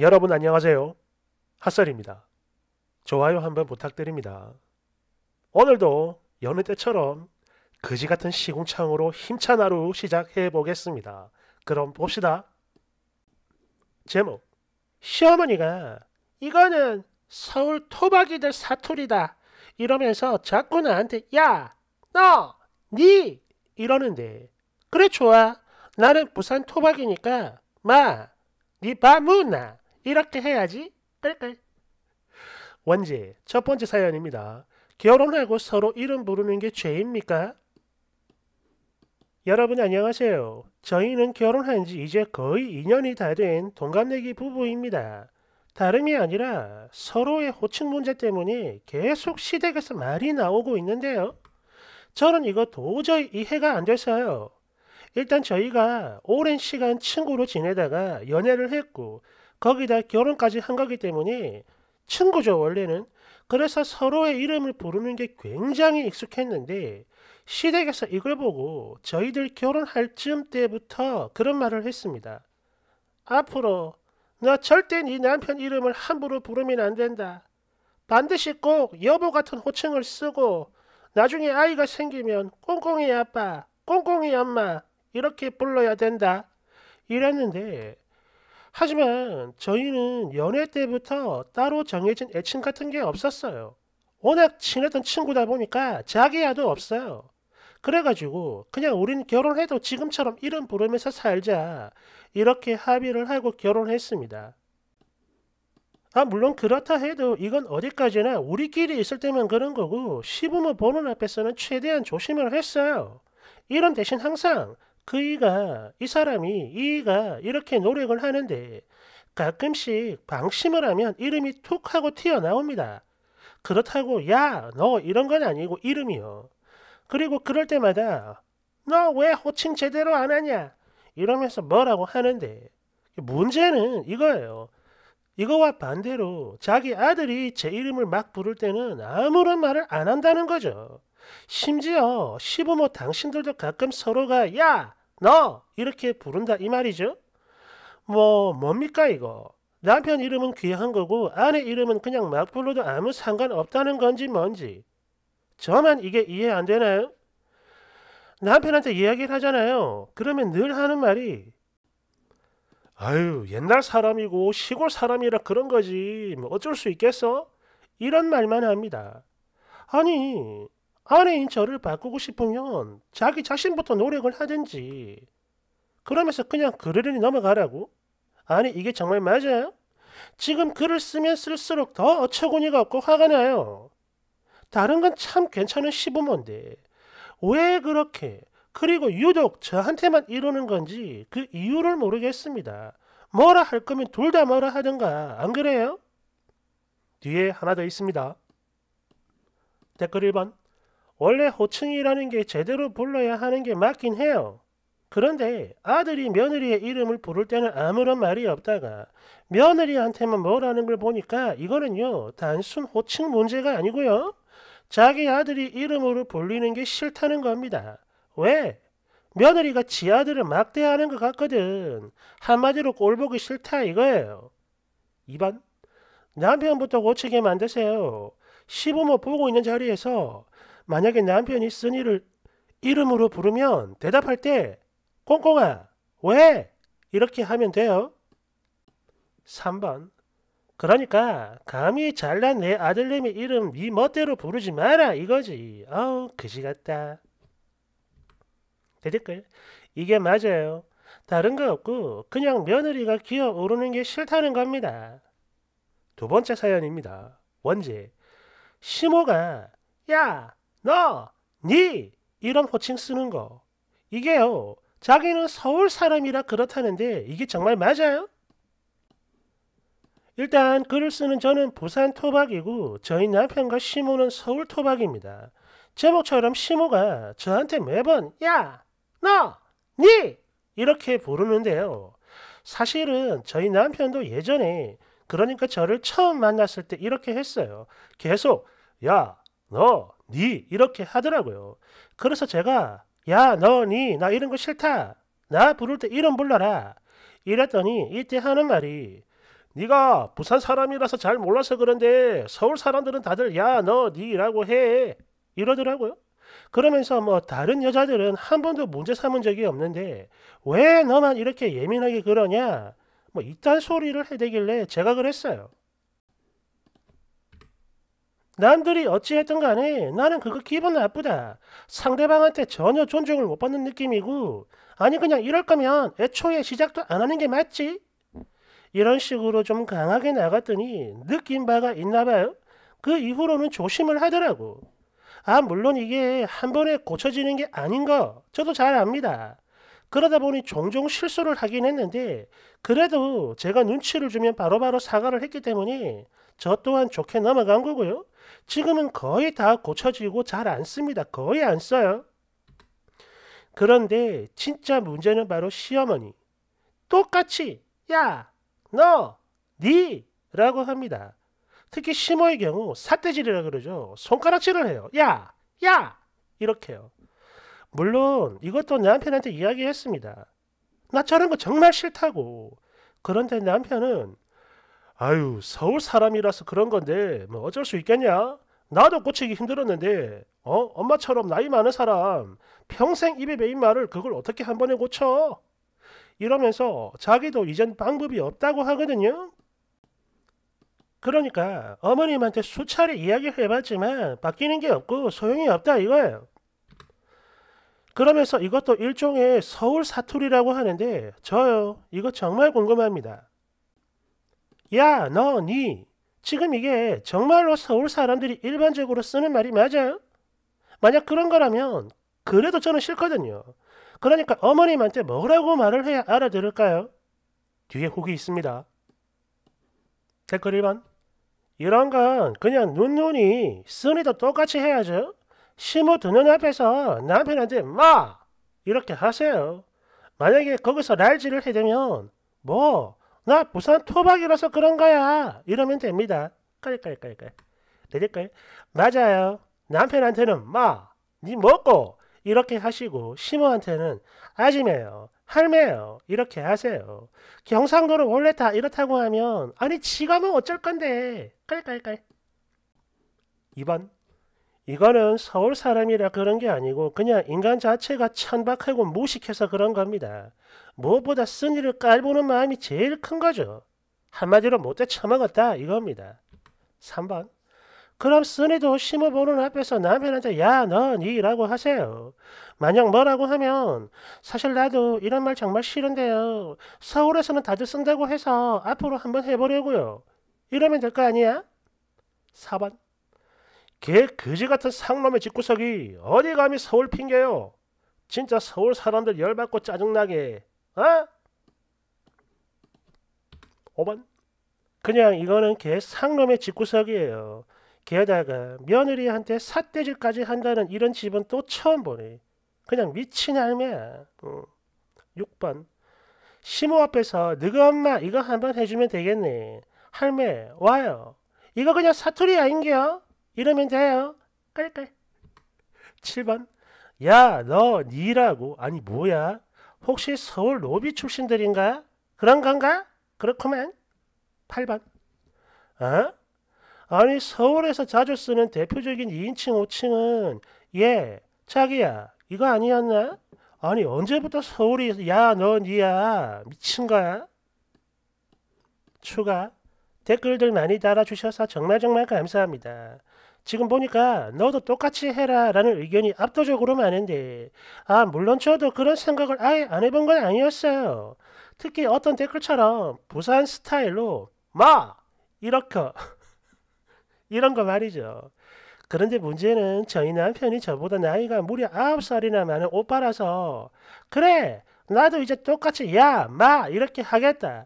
여러분 안녕하세요. 핫설입니다. 좋아요 한번 부탁드립니다. 오늘도 여느 때처럼 거지 같은 시궁창으로 힘찬 하루 시작해 보겠습니다. 그럼 봅시다. 제목 시어머니가 이거는 서울 토박이들 사투리다 이러면서 자꾸 나한테 야, 너, 니 이러는데 그래 좋아 나는 부산 토박이니까 마, 니 바무나 이렇게 해야지. 끌끌. 그러니까 원지, 첫 번째 사연입니다. 결혼하고 서로 이름 부르는 게 죄입니까? 여러분 안녕하세요. 저희는 결혼한 지 이제 거의 2년이 다 된 동갑내기 부부입니다. 다름이 아니라 서로의 호칭 문제 때문에 계속 시댁에서 말이 나오고 있는데요. 저는 이거 도저히 이해가 안 돼서요. 일단 저희가 오랜 시간 친구로 지내다가 연애를 했고 거기다 결혼까지 한 거기 때문에 친구죠 원래는. 그래서 서로의 이름을 부르는 게 굉장히 익숙했는데 시댁에서 이걸 보고 저희들 결혼할 즈음 때부터 그런 말을 했습니다. 앞으로 너 절대 네 남편 이름을 함부로 부르면 안 된다. 반드시 꼭 여보 같은 호칭을 쓰고 나중에 아이가 생기면 꽁꽁이 아빠, 꽁꽁이 엄마 이렇게 불러야 된다. 이랬는데 하지만 저희는 연애 때부터 따로 정해진 애칭 같은 게 없었어요. 워낙 친했던 친구다 보니까 자기야도 없어요. 그래가지고 그냥 우린 결혼해도 지금처럼 이름 부르면서 살자 이렇게 합의를 하고 결혼했습니다. 아 물론 그렇다 해도 이건 어디까지나 우리끼리 있을 때만 그런 거고 시부모 보는 앞에서는 최대한 조심을 했어요. 이런 대신 항상 그이가 이 사람이 이가 이렇게 노력을 하는데 가끔씩 방심을 하면 이름이 툭 하고 튀어나옵니다. 그렇다고 야 너 이런 건 아니고 이름이요. 그리고 그럴 때마다 너 왜 호칭 제대로 안 하냐 이러면서 뭐라고 하는데 문제는 이거예요. 이거와 반대로 자기 아들이 제 이름을 막 부를 때는 아무런 말을 안 한다는 거죠. 심지어 시부모 당신들도 가끔 서로가 야너 이렇게 부른다 이 말이죠. 뭐 뭡니까 이거. 남편 이름은 귀한 거고 아내 이름은 그냥 막 불러도 아무 상관없다는 건지 뭔지. 저만 이게 이해 안 되나요? 남편한테 이야기를 하잖아요. 그러면 늘 하는 말이 아유 옛날 사람이고 시골 사람이라 그런 거지 뭐 어쩔 수 있겠어? 이런 말만 합니다. 아니 아내인 저를 바꾸고 싶으면 자기 자신부터 노력을 하든지 그러면서 그냥 그러려니 넘어가라고? 아니 이게 정말 맞아요? 지금 글을 쓰면 쓸수록 더 어처구니가 없고 화가 나요. 다른 건 참 괜찮은 시부모인데 왜 그렇게 그리고 유독 저한테만 이러는 건지 그 이유를 모르겠습니다. 뭐라 할 거면 둘 다 뭐라 하든가 안 그래요? 뒤에 하나 더 있습니다. 댓글 1번 원래 호칭이라는 게 제대로 불러야 하는 게 맞긴 해요. 그런데 아들이 며느리의 이름을 부를 때는 아무런 말이 없다가 며느리한테만 뭐라는 걸 보니까 이거는요 단순 호칭 문제가 아니고요 자기 아들이 이름으로 불리는 게 싫다는 겁니다. 왜? 며느리가 지 아들을 막대하는 것 같거든. 한마디로 꼴보기 싫다 이거예요. 2번 남편부터 고치게 만드세요. 시부모 보고 있는 자리에서 만약에 남편이 쓴이를 이름으로 부르면 대답할 때 꽁꽁아 왜? 이렇게 하면 돼요. 3번 그러니까 감히 잘난 내 아들내미 이름 이 네 멋대로 부르지 마라 이거지. 아우 그지 같다. 대댓글 이게 맞아요. 다른 거 없고 그냥 며느리가 기어오르는 게 싫다는 겁니다. 두 번째 사연입니다. 원제 시모가야 너, 니 이런 호칭 쓰는 거. 이게요. 자기는 서울 사람이라 그렇다는데 이게 정말 맞아요? 일단 글을 쓰는 저는 부산 토박이고 저희 남편과 시모는 서울 토박입니다. 제목처럼 시모가 저한테 매번 야, 너, 니 이렇게 부르는데요. 사실은 저희 남편도 예전에 그러니까 저를 처음 만났을 때 이렇게 했어요. 계속 야, 너, 니 이렇게 하더라고요. 그래서 제가 야 너 니 나 이런 거 싫다. 나 부를 때 이름 불러라. 이랬더니 이때 하는 말이 네가 부산 사람이라서 잘 몰라서 그런데 서울 사람들은 다들 야 너 니라고 해 이러더라고요. 그러면서 뭐 다른 여자들은 한 번도 문제 삼은 적이 없는데 왜 너만 이렇게 예민하게 그러냐 뭐 이딴 소리를 해대길래 제가 그랬어요. 남들이 어찌했든 간에 나는 그거 기분 나쁘다. 상대방한테 전혀 존중을 못 받는 느낌이고, 아니 그냥 이럴 거면 애초에 시작도 안 하는 게 맞지? 이런 식으로 좀 강하게 나갔더니 느낀 바가 있나 봐요. 그 이후로는 조심을 하더라고. 아, 물론 이게 한 번에 고쳐지는 게 아닌 거 저도 잘 압니다. 그러다 보니 종종 실수를 하긴 했는데 그래도 제가 눈치를 주면 바로바로 바로 사과를 했기 때문에 저 또한 좋게 넘어간 거고요. 지금은 거의 다 고쳐지고 잘 안 씁니다. 거의 안 써요. 그런데 진짜 문제는 바로 시어머니. 똑같이 야, 너, 니 라고 합니다. 특히 심어의 경우 사태질이라 그러죠. 손가락질을 해요. 야, 야 이렇게요. 물론 이것도 남편한테 이야기했습니다. 나 저런 거 정말 싫다고. 그런데 남편은 아유 서울 사람이라서 그런 건데 뭐 어쩔 수 있겠냐? 나도 고치기 힘들었는데 어 엄마처럼 나이 많은 사람 평생 입에 매인 말을 그걸 어떻게 한 번에 고쳐? 이러면서 자기도 이젠 방법이 없다고 하거든요. 그러니까 어머님한테 수차례 이야기를 해봤지만 바뀌는 게 없고 소용이 없다 이거예요. 그러면서 이것도 일종의 서울 사투리라고 하는데 저요 이거 정말 궁금합니다. 야, 너, 니. 지금 이게 정말로 서울 사람들이 일반적으로 쓰는 말이 맞아? 요 만약 그런 거라면 그래도 저는 싫거든요. 그러니까 어머님한테 뭐라고 말을 해야 알아들을까요? 뒤에 후기 있습니다. 댓글 1번 이런 건 그냥 눈눈이 쓰니도 똑같이 해야죠. 시모 두눈 앞에서 남편한테 마! 이렇게 하세요. 만약에 거기서 날지를 해대면 뭐나 부산 토박이라서 그런 거야. 이러면 됩니다. 깔깔깔깔. 되릴까요? 맞아요. 남편한테는 마, 니 먹고 이렇게 하시고 시모한테는 아지매요. 할매요. 이렇게 하세요. 경상도는 원래 다 이렇다고 하면 아니 지가 면 어쩔 건데. 깔깔깔. 2번 이거는 서울 사람이라 그런 게 아니고 그냥 인간 자체가 천박하고 무식해서 그런 겁니다. 무엇보다 쓴일을 깔보는 마음이 제일 큰 거죠. 한마디로 못돼 처먹었다 이겁니다. 3번 그럼 쓴이도 심어보는 앞에서 남편한테 야 넌 이라고 하세요. 만약 뭐라고 하면 사실 나도 이런 말 정말 싫은데요. 서울에서는 다들 쓴다고 해서 앞으로 한번 해보려고요. 이러면 될 거 아니야? 4번 개 거지 같은 상놈의 집구석이 어디 감히 서울 핑계요. 진짜 서울 사람들 열받고 짜증나게. 어? 5번 그냥 이거는 개 상놈의 집구석이에요. 게다가 며느리한테 삿대질까지 한다는 이런 집은 또 처음 보네. 그냥 미친 할매야 응. 어. 6번 시모 앞에서 너가 엄마 이거 한번 해주면 되겠네. 할매 와요. 이거 그냥 사투리 아닌겨? 이러면 돼요. 깔깔. 7번 야너 니라고 아니 뭐야 혹시 서울 로비 출신들인가? 그런 건가? 그렇구만. 8번 어? 아니 서울에서 자주 쓰는 대표적인 2인칭 5칭은 예 자기야 이거 아니었나? 아니 언제부터 서울이 야너 니야 미친 거야? 추가 댓글들 많이 달아주셔서 정말 정말 감사합니다. 지금 보니까 너도 똑같이 해라 라는 의견이 압도적으로 많은데 아 물론 저도 그런 생각을 아예 안 해본 건 아니었어요. 특히 어떤 댓글처럼 부산 스타일로 마! 이렇게 이런 거 말이죠. 그런데 문제는 저희 남편이 저보다 나이가 무려 9살이나 많은 오빠라서 그래 나도 이제 똑같이 야마 이렇게 하겠다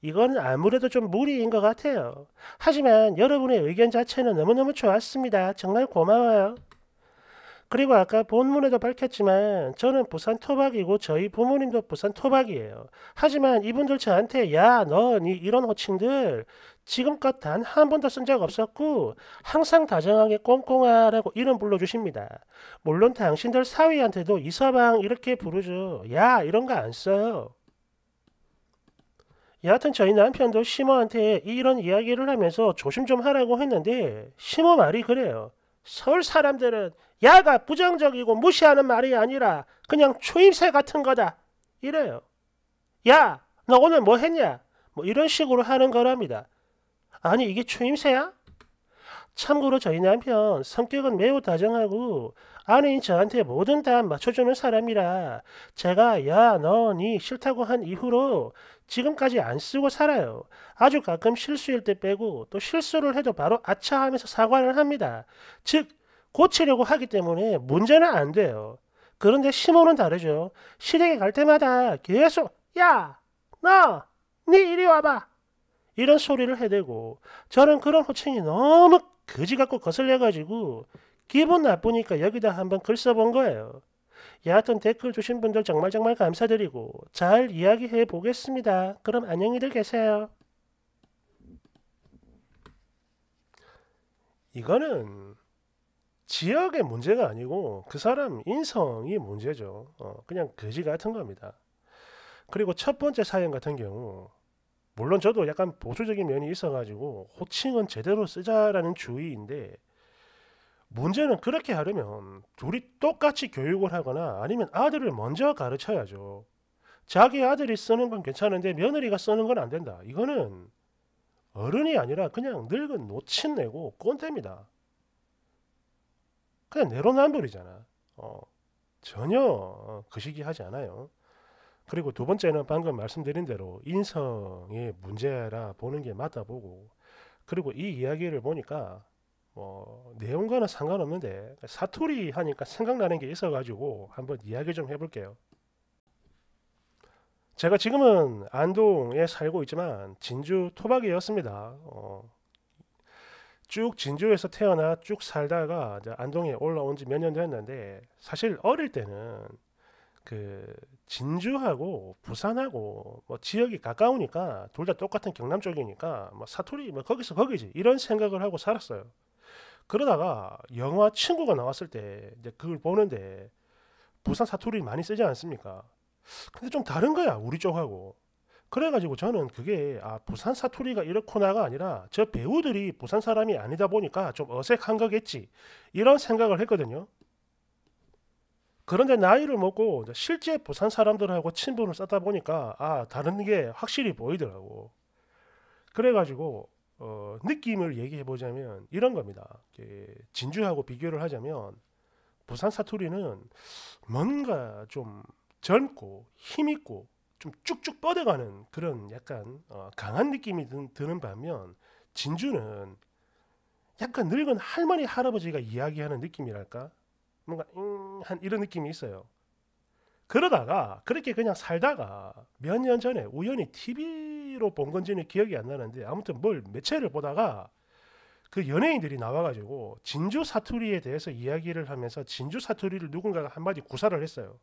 이건 아무래도 좀 무리인 것 같아요. 하지만 여러분의 의견 자체는 너무너무 좋았습니다. 정말 고마워요. 그리고 아까 본문에도 밝혔지만 저는 부산 토박이고 저희 부모님도 부산 토박이에요. 하지만 이분들 저한테 야너니 이런 호칭들 지금껏 단 한 번도 쓴 적 없었고 항상 다정하게 꼼꼼하라고 이름 불러주십니다. 물론 당신들 사위한테도 이서방 이렇게 부르죠. 야 이런 거 안 써요. 여하튼 저희 남편도 심어한테 이런 이야기를 하면서 조심 좀 하라고 했는데 심어 말이 그래요. 서울 사람들은 야가 부정적이고 무시하는 말이 아니라 그냥 추임새 같은 거다. 이래요. 야, 너 오늘 뭐 했냐? 뭐 이런 식으로 하는 거랍니다. 아니 이게 추임새야 참고로 저희 남편 성격은 매우 다정하고 아내인 저한테 뭐든 다 맞춰주는 사람이라 제가 야 너니 싫다고 한 이후로 지금까지 안 쓰고 살아요. 아주 가끔 실수일 때 빼고 또 실수를 해도 바로 아차 하면서 사과를 합니다. 즉 고치려고 하기 때문에 문제는 안 돼요. 그런데 심호는 다르죠. 시댁에 갈 때마다 계속 야 너니 이리 와봐 이런 소리를 해대고 저는 그런 호칭이 너무 거지 같고 거슬려가지고 기분 나쁘니까 여기다 한번 글 써 본 거예요. 여하튼 댓글 주신 분들 정말 정말 감사드리고 잘 이야기해 보겠습니다. 그럼 안녕히들 계세요. 이거는 지역의 문제가 아니고 그 사람 인성이 문제죠. 어, 그냥 거지 같은 겁니다. 그리고 첫 번째 사연 같은 경우 물론 저도 약간 보수적인 면이 있어가지고 호칭은 제대로 쓰자라는 주의인데 문제는 그렇게 하려면 둘이 똑같이 교육을 하거나 아니면 아들을 먼저 가르쳐야죠. 자기 아들이 쓰는 건 괜찮은데 며느리가 쓰는 건 안 된다. 이거는 어른이 아니라 그냥 늙은 노친내고 꼰대입니다. 그냥 내로남불이잖아. 어, 전혀 어, 그 시기 하지 않아요. 그리고 두 번째는 방금 말씀드린 대로 인성의 문제라 보는 게 맞다 보고 그리고 이 이야기를 보니까 뭐 내용과는 상관없는데 사투리 하니까 생각나는 게 있어가지고 한번 이야기 좀 해볼게요. 제가 지금은 안동에 살고 있지만 진주 토박이였습니다. 어, 쭉 진주에서 태어나 쭉 살다가 안동에 올라온 지 몇 년 됐는데 사실 어릴 때는 그 진주하고 부산하고 뭐 지역이 가까우니까 둘 다 똑같은 경남 쪽이니까 뭐 사투리 뭐 거기서 거기지 이런 생각을 하고 살았어요. 그러다가 영화 친구가 나왔을 때 이제 그걸 보는데 부산 사투리 많이 쓰지 않습니까? 근데 좀 다른 거야 우리 쪽하고. 그래가지고 저는 그게 아 부산 사투리가 이렇구나가 아니라 저 배우들이 부산 사람이 아니다 보니까 좀 어색한 거겠지 이런 생각을 했거든요. 그런데 나이를 먹고 실제 부산 사람들하고 친분을 쌓다 보니까 아 다른 게 확실히 보이더라고. 그래가지고 어, 느낌을 얘기해 보자면 이런 겁니다. 진주하고 비교를 하자면 부산 사투리는 뭔가 좀 젊고 힘 있고 좀 쭉쭉 뻗어가는 그런 약간 어, 강한 느낌이 드는 반면 진주는 약간 늙은 할머니 할아버지가 이야기하는 느낌이랄까 뭔가 잉한 이런 느낌이 있어요. 그러다가 그렇게 그냥 살다가 몇 년 전에 우연히 TV로 본 건지는 기억이 안 나는데 아무튼 뭘 매체를 보다가 그 연예인들이 나와가지고 진주 사투리에 대해서 이야기를 하면서 진주 사투리를 누군가가 한마디 구사를 했어요.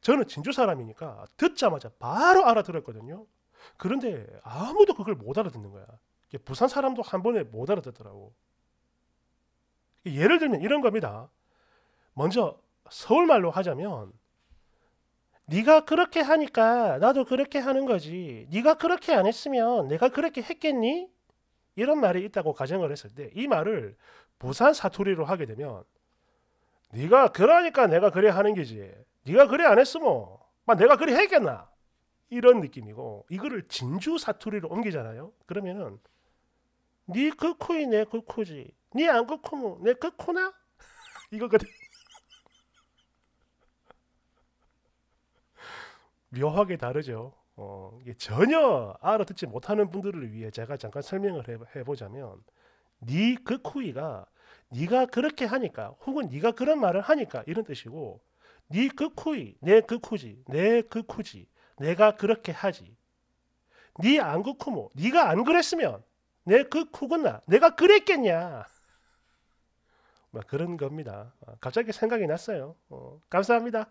저는 진주 사람이니까 듣자마자 바로 알아들었거든요. 그런데 아무도 그걸 못 알아듣는 거야. 부산 사람도 한 번에 못 알아듣더라고. 예를 들면 이런 겁니다. 먼저 서울말로 하자면 네가 그렇게 하니까 나도 그렇게 하는 거지. 네가 그렇게 안 했으면 내가 그렇게 했겠니? 이런 말이 있다고 가정을 했을 때 이 말을 부산 사투리로 하게 되면 네가 그러니까 내가 그래 하는 게지. 네가 그래 안 했으면 막 내가 그래 했겠나? 이런 느낌이고 이거를 진주 사투리로 옮기잖아요. 그러면은 네 그 코이 내그 코지. 네 안 그 코면 내그 코나? 이거거든. 묘하게 다르죠. 어, 이게 전혀 알아듣지 못하는 분들을 위해 제가 잠깐 설명을 해, 보자면 네 극후이가 그 네가 그렇게 하니까 혹은 네가 그런 말을 하니까 이런 뜻이고 네 극후이 그 내 극후지 그 내 극후지 내가 그렇게 하지 네안 극후모 네가 안 그랬으면 내 극후구나 내가 그랬겠냐 막 그런 겁니다. 아, 갑자기 생각이 났어요. 어, 감사합니다.